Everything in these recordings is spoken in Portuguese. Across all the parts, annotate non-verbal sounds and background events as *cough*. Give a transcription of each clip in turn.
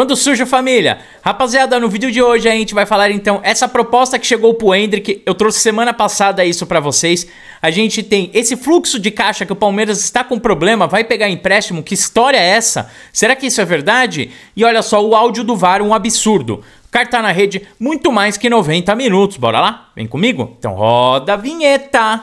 Quando surge família? Rapaziada, no vídeo de hoje a gente vai falar então essa proposta que chegou pro Hendrick, eu trouxe semana passada isso para vocês. A gente tem esse fluxo de caixa que o Palmeiras está com problema, vai pegar empréstimo, que história é essa? Será que isso é verdade? E olha só, o áudio do VAR, um absurdo. Carta na rede, muito mais que 90 minutos. Bora lá? Vem comigo? Então roda a vinheta.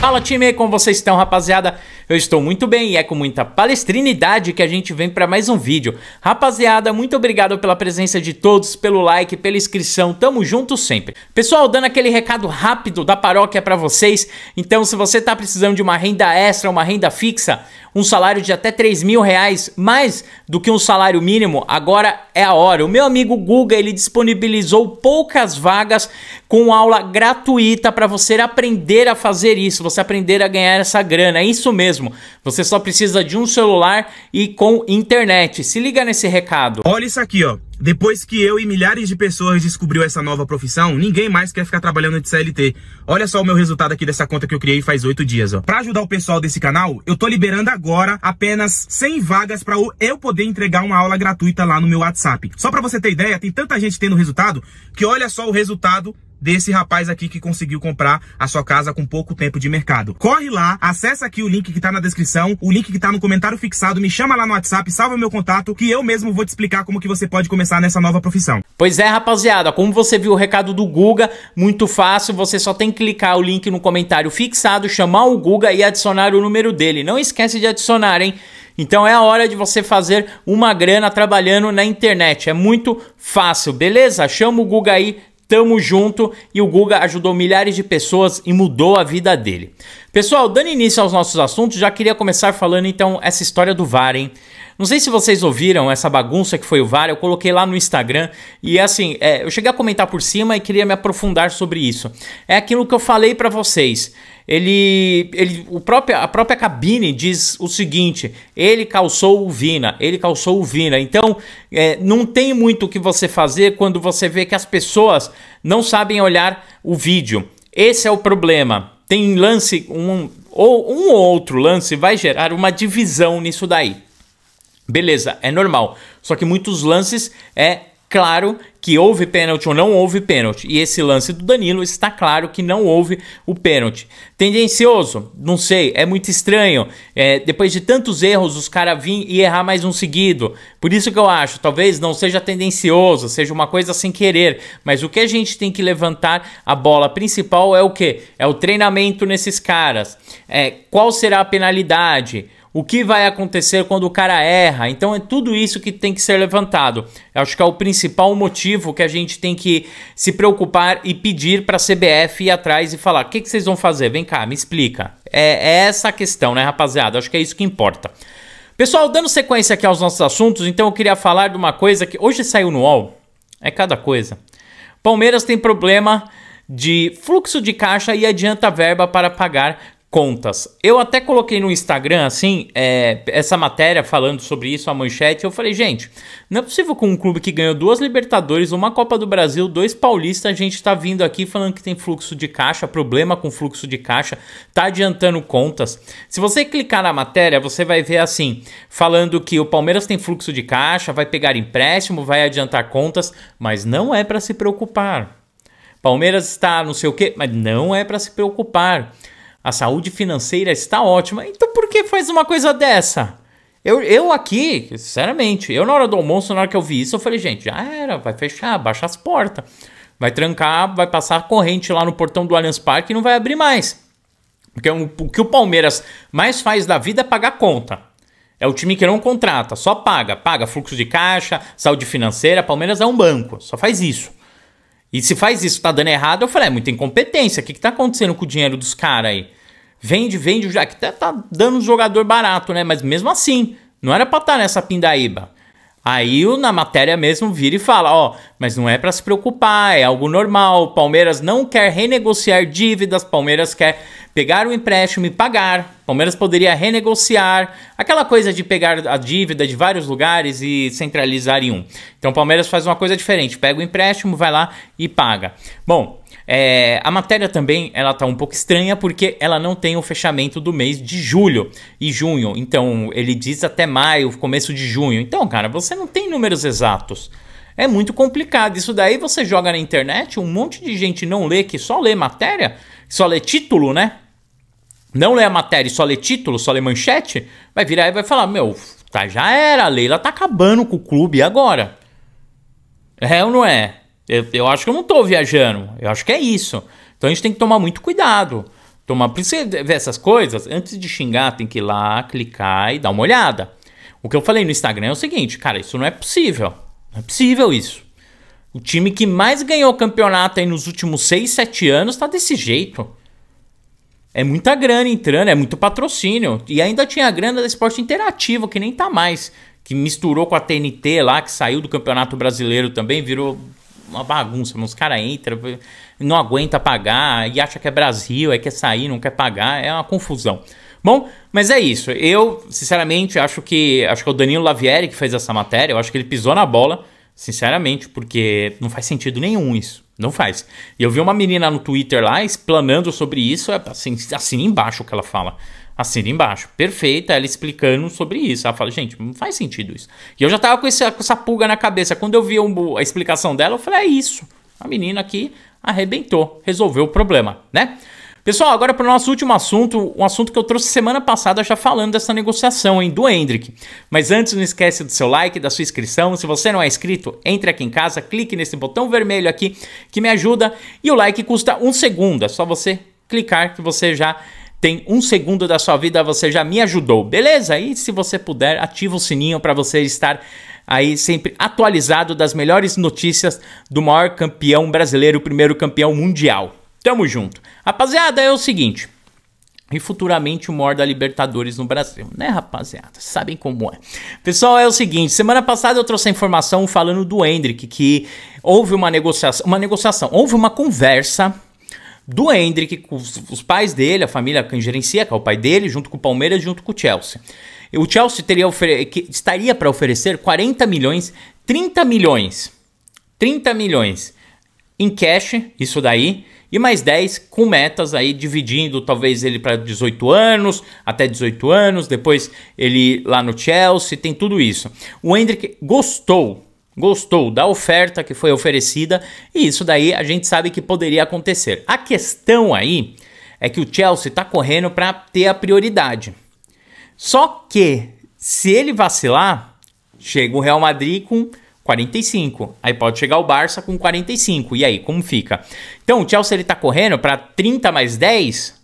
Fala time, como vocês estão, rapaziada? Eu estou muito bem e é com muita palestrinidade que a gente vem para mais um vídeo. Rapaziada, muito obrigado pela presença de todos, pelo like, pela inscrição, tamo junto sempre. Pessoal, dando aquele recado rápido da paróquia para vocês, então se você tá precisando de uma renda extra, uma renda fixa, um salário de até 3 mil reais, mais do que um salário mínimo, agora é a hora. O meu amigo Guga, ele disponibilizou poucas vagas com aula gratuita para você aprender a fazer isso, você aprender a ganhar essa grana. É isso mesmo. Você só precisa de um celular e com internet. Se liga nesse recado. Olha isso aqui, ó. Depois que eu e milhares de pessoas descobriu essa nova profissão, ninguém mais quer ficar trabalhando de CLT. Olha só o meu resultado aqui dessa conta que eu criei faz oito dias, ó. Pra ajudar o pessoal desse canal, eu tô liberando agora apenas 100 vagas para eu poder entregar uma aula gratuita lá no meu WhatsApp. Só para você ter ideia, tem tanta gente tendo resultado que olha só o resultado desse rapaz aqui que conseguiu comprar a sua casa com pouco tempo de mercado. Corre lá, acessa aqui o link que tá na descrição, o link que tá no comentário fixado, me chama lá no WhatsApp, salva meu contato, que eu mesmo vou te explicar como que você pode começar nessa nova profissão. Pois é, rapaziada, como você viu o recado do Guga, muito fácil, você só tem que clicar o link no comentário fixado, chamar o Guga e adicionar o número dele. Não esquece de adicionar, hein? Então é a hora de você fazer uma grana trabalhando na internet. É muito fácil, beleza? Chama o Guga aí, Tamo junto e o Guga ajudou milhares de pessoas e mudou a vida dele. Pessoal, dando início aos nossos assuntos, já queria começar falando então essa história do VAR, hein? Não sei se vocês ouviram essa bagunça que foi o VAR, eu coloquei lá no Instagram e assim, é, eu cheguei a comentar por cima e queria me aprofundar sobre isso. É aquilo que eu falei para vocês. Ele, ele o próprio, a própria cabine diz o seguinte: ele calçou o Vina, ele calçou o Vina. Então, é, não tem muito o que você fazer quando você vê que as pessoas não sabem olhar o vídeo. Esse é o problema tem lance, um ou um outro lance vai gerar uma divisão nisso daí. Beleza, é normal. Só que muitos lances é claro que houve pênalti ou não houve pênalti. E esse lance do Danilo está claro que não houve o pênalti. Tendencioso? Não sei, é muito estranho. É, depois de tantos erros, os caras virem e errar mais um seguido. Por isso que eu acho, talvez não seja tendencioso, seja uma coisa sem querer. Mas o que a gente tem que levantar a bola principal é o quê? É o treinamento nesses caras. É, qual será a penalidade? o que vai acontecer quando o cara erra. Então é tudo isso que tem que ser levantado. Eu acho que é o principal motivo que a gente tem que se preocupar e pedir para a CBF ir atrás e falar: o que, que, vocês vão fazer? Vem cá, me explica. É, é essa a questão, né, rapaziada? acho que é isso que importa. Pessoal, dando sequência aqui aos nossos assuntos, então eu queria falar de uma coisa que hoje saiu no UOL. É cada coisa. Palmeiras tem problema de fluxo de caixa e adianta verba para pagar contas. Eu até coloquei no Instagram, assim, é, essa matéria falando sobre isso, a manchete. Eu falei, gente, não é possível com um clube que ganhou duas Libertadores, uma Copa do Brasil, dois Paulistas, a gente tá vindo aqui falando que tem fluxo de caixa, problema com fluxo de caixa, tá adiantando contas. Se você clicar na matéria, você vai ver assim, falando que o Palmeiras tem fluxo de caixa, vai pegar empréstimo, vai adiantar contas, mas não é para se preocupar. Palmeiras está não sei o quê, mas não é para se preocupar. A saúde financeira está ótima. Então por que faz uma coisa dessa? Eu, eu aqui, sinceramente, eu na hora do almoço, na hora que eu vi isso, eu falei, gente, já era, vai fechar, baixa as portas. Vai trancar, vai passar corrente lá no portão do Allianz Parque e não vai abrir mais. Porque o, o que o Palmeiras mais faz da vida é pagar conta. É o time que não contrata, só paga. Paga fluxo de caixa, saúde financeira. Palmeiras é um banco, só faz isso. E se faz isso, tá dando errado, eu falei, é muita incompetência. O que, que tá acontecendo com o dinheiro dos caras aí? Vende, vende, já que tá, tá dando um jogador barato, né? Mas mesmo assim, não era pra estar tá nessa pindaíba. Aí na matéria mesmo vira e fala, ó, mas não é para se preocupar, é algo normal. Palmeiras não quer renegociar dívidas, Palmeiras quer pegar o empréstimo e pagar. Palmeiras poderia renegociar, aquela coisa de pegar a dívida de vários lugares e centralizar em um. Então Palmeiras faz uma coisa diferente, pega o empréstimo, vai lá e paga. Bom, é, a matéria também ela tá um pouco estranha porque ela não tem o fechamento do mês de julho e junho. Então ele diz até maio, começo de junho. Então, cara, você não tem números exatos. É muito complicado. Isso daí você joga na internet, um monte de gente não lê, que só lê matéria, só lê título, né? Não lê a matéria e só lê título, só lê manchete, vai virar e vai falar: Meu, tá, já era, a Leila tá acabando com o clube agora. É ou não é? Eu, eu acho que eu não estou viajando. Eu acho que é isso. Então a gente tem que tomar muito cuidado. Tomar, por isso ver essas coisas, antes de xingar, tem que ir lá, clicar e dar uma olhada. O que eu falei no Instagram é o seguinte, cara, isso não é possível. Não é possível isso. O time que mais ganhou campeonato aí nos últimos 6, 7 anos tá desse jeito. É muita grana entrando, é muito patrocínio. E ainda tinha a grana da esporte interativo, que nem tá mais. Que misturou com a TNT lá, que saiu do Campeonato Brasileiro também, virou uma bagunça. Os caras entram, não aguenta pagar e acha que é Brasil, aí é quer sair, não quer pagar, é uma confusão. Bom, mas é isso. Eu, sinceramente, acho que acho que é o Danilo Lavieri que fez essa matéria, eu acho que ele pisou na bola, sinceramente, porque não faz sentido nenhum isso. Não faz. E eu vi uma menina no Twitter lá explanando sobre isso, é assim, assim embaixo que ela fala. Assina embaixo. Perfeita, ela explicando sobre isso. Ela fala, gente, não faz sentido isso. E eu já tava com, esse, com essa pulga na cabeça. Quando eu vi um, a explicação dela, eu falei, é isso. A menina aqui arrebentou, resolveu o problema, né? Pessoal, agora para o nosso último assunto, um assunto que eu trouxe semana passada já falando dessa negociação, hein, do Hendrick. Mas antes, não esquece do seu like, da sua inscrição. Se você não é inscrito, entre aqui em casa, clique nesse botão vermelho aqui que me ajuda. E o like custa um segundo, é só você clicar que você já tem um segundo da sua vida, você já me ajudou, beleza? E se você puder, ativa o sininho para você estar aí sempre atualizado das melhores notícias do maior campeão brasileiro, o primeiro campeão mundial. Tamo junto. Rapaziada, é o seguinte. E futuramente o maior da Libertadores no Brasil, né, rapaziada? Sabem como é. Pessoal, é o seguinte: semana passada eu trouxe a informação falando do Hendrick, que houve uma negociação, uma negociação, houve uma conversa do Hendrick, com os, os pais dele, a família que gerencia, que é o pai dele, junto com o Palmeiras, junto com o Chelsea. O Chelsea teria estaria para oferecer 40 milhões, 30 milhões, 30 milhões em cash, isso daí, e mais 10 com metas aí, dividindo talvez ele para 18 anos, até 18 anos, depois ele lá no Chelsea, tem tudo isso. O Hendrick gostou gostou da oferta que foi oferecida e isso daí a gente sabe que poderia acontecer. A questão aí é que o Chelsea está correndo para ter a prioridade. Só que se ele vacilar, chega o Real Madrid com 45, aí pode chegar o Barça com 45. E aí, como fica? Então, o Chelsea ele tá correndo para 30 mais 10,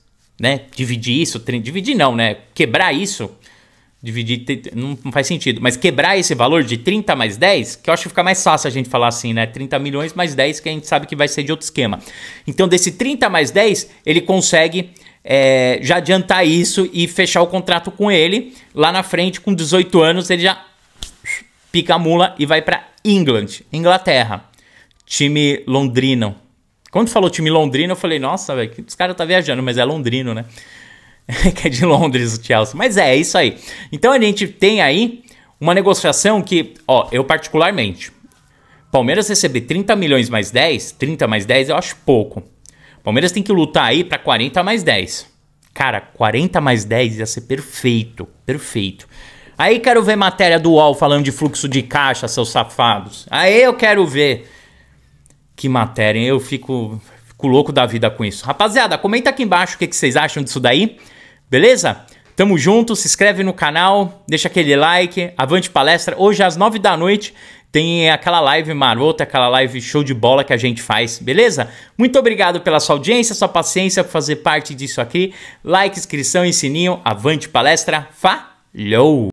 né? Dividir isso, dividir não, né? Quebrar isso dividir não faz sentido, mas quebrar esse valor de 30 mais 10, que eu acho que fica mais fácil a gente falar assim, né? 30 milhões mais 10, que a gente sabe que vai ser de outro esquema. Então, desse 30 mais 10, ele consegue é, já adiantar isso e fechar o contrato com ele. Lá na frente, com 18 anos, ele já pica a mula e vai para England, Inglaterra. Time londrino. Quando falou time londrino, eu falei, nossa, velho, os caras tá viajando, mas é londrino, né? *laughs* que é de Londres o Chelsea. Mas é, é isso aí. Então a gente tem aí uma negociação que, ó, eu particularmente, Palmeiras receber 30 milhões mais 10, 30 mais 10 eu acho pouco. Palmeiras tem que lutar aí para 40 mais 10. Cara, 40 mais 10 ia ser perfeito, perfeito. Aí quero ver matéria do UOL falando de fluxo de caixa, seus safados. Aí eu quero ver. Que matéria, eu fico fico louco da vida com isso. Rapaziada, comenta aqui embaixo o que, que vocês acham disso daí, beleza? Tamo junto, se inscreve no canal, deixa aquele like, avante palestra. Hoje às 9 da noite tem aquela live marota, aquela live show de bola que a gente faz, beleza? Muito obrigado pela sua audiência, sua paciência por fazer parte disso aqui. Like, inscrição e sininho, avante palestra, falhou!